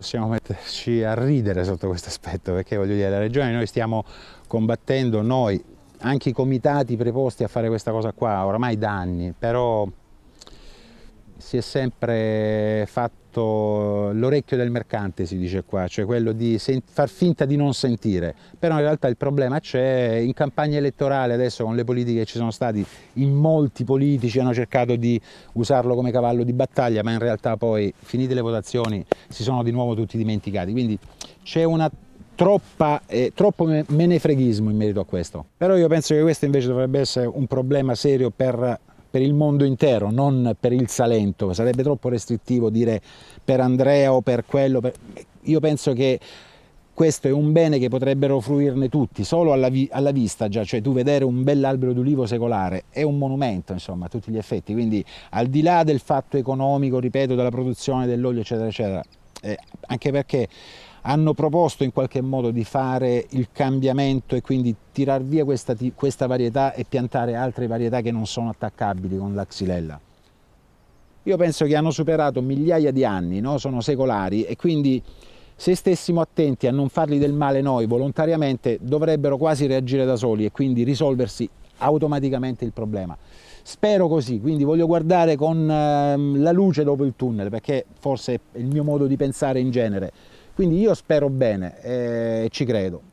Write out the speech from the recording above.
possiamo metterci a ridere sotto questo aspetto perché voglio dire la regione noi stiamo combattendo noi anche i comitati preposti a fare questa cosa qua oramai da anni però si è sempre fatto l'orecchio del mercante, si dice qua, cioè quello di far finta di non sentire, però in realtà il problema c'è, in campagna elettorale adesso con le politiche che ci sono state, in molti politici hanno cercato di usarlo come cavallo di battaglia, ma in realtà poi finite le votazioni si sono di nuovo tutti dimenticati, quindi c'è una troppa, eh, troppo menefreghismo in merito a questo, però io penso che questo invece dovrebbe essere un problema serio per per il mondo intero, non per il Salento, sarebbe troppo restrittivo dire per Andrea o per quello. Per... Io penso che questo è un bene che potrebbero fruirne tutti, solo alla, vi alla, vista già, cioè tu vedere un bell'albero d'ulivo secolare è un monumento insomma a tutti gli effetti, quindi al di là del fatto economico, ripeto, della produzione dell'olio eccetera eccetera, eh, anche perché hanno proposto in qualche modo di fare il cambiamento e quindi tirar via questa, questa varietà e piantare altre varietà che non sono attaccabili con la xylella. Io penso che hanno superato migliaia di anni, no? sono secolari e quindi se stessimo attenti a non fargli del male noi volontariamente dovrebbero quasi reagire da soli e quindi risolversi automaticamente il problema. Spero così, quindi voglio guardare con ehm, la luce dopo il tunnel perché forse è il mio modo di pensare in genere. Quindi io spero bene e eh, ci credo.